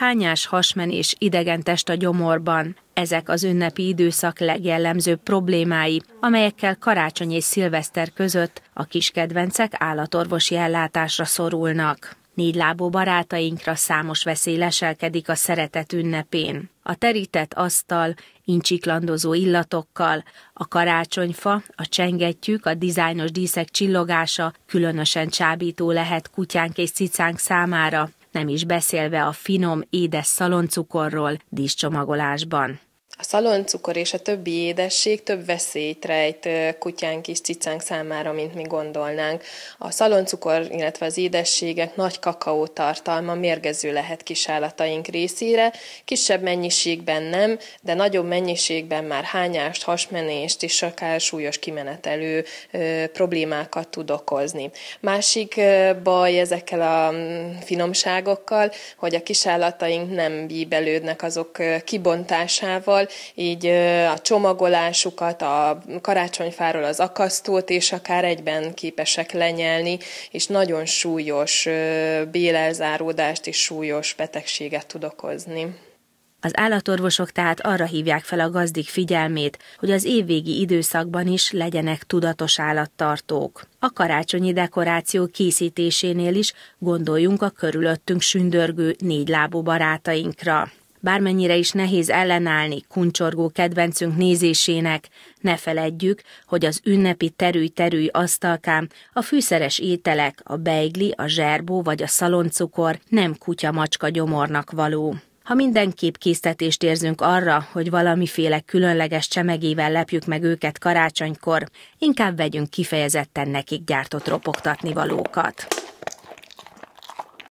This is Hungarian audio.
hányás hasmen és test a gyomorban. Ezek az ünnepi időszak legjellemzőbb problémái, amelyekkel karácsony és szilveszter között a kis kedvencek állatorvosi ellátásra szorulnak. Négylábú barátainkra számos veszély leselkedik a szeretet ünnepén. A terített asztal, incsiklandozó illatokkal, a karácsonyfa, a csengettyűk, a dizájnos díszek csillogása különösen csábító lehet kutyánk és cicánk számára, nem is beszélve a finom, édes szaloncukorról díszcsomagolásban. A szaloncukor és a többi édesség több veszélyt rejt kutyánk és cicánk számára, mint mi gondolnánk. A szaloncukor, illetve az édességek nagy kakaó tartalma mérgező lehet kisállataink részére, kisebb mennyiségben nem, de nagyobb mennyiségben már hányást, hasmenést és akár súlyos kimenetelő problémákat tud okozni. Másik baj ezekkel a mm, finomságokkal, hogy a kisállataink nem bíbelődnek azok kibontásával, így a csomagolásukat, a karácsonyfáról az akasztót, és akár egyben képesek lenyelni, és nagyon súlyos bélelzáródást és súlyos betegséget tud okozni. Az állatorvosok tehát arra hívják fel a gazdik figyelmét, hogy az évvégi időszakban is legyenek tudatos állattartók. A karácsonyi dekoráció készítésénél is gondoljunk a körülöttünk sündörgő négylábú barátainkra. Bármennyire is nehéz ellenállni kuncsorgó kedvencünk nézésének, ne feledjük, hogy az ünnepi terüly-terüly asztalkám a fűszeres ételek, a beigli, a zserbó vagy a szaloncukor nem kutya-macska gyomornak való. Ha mindenképp késztetést érzünk arra, hogy valamiféle különleges csemegével lepjük meg őket karácsonykor, inkább vegyünk kifejezetten nekik gyártott ropogtatni valókat.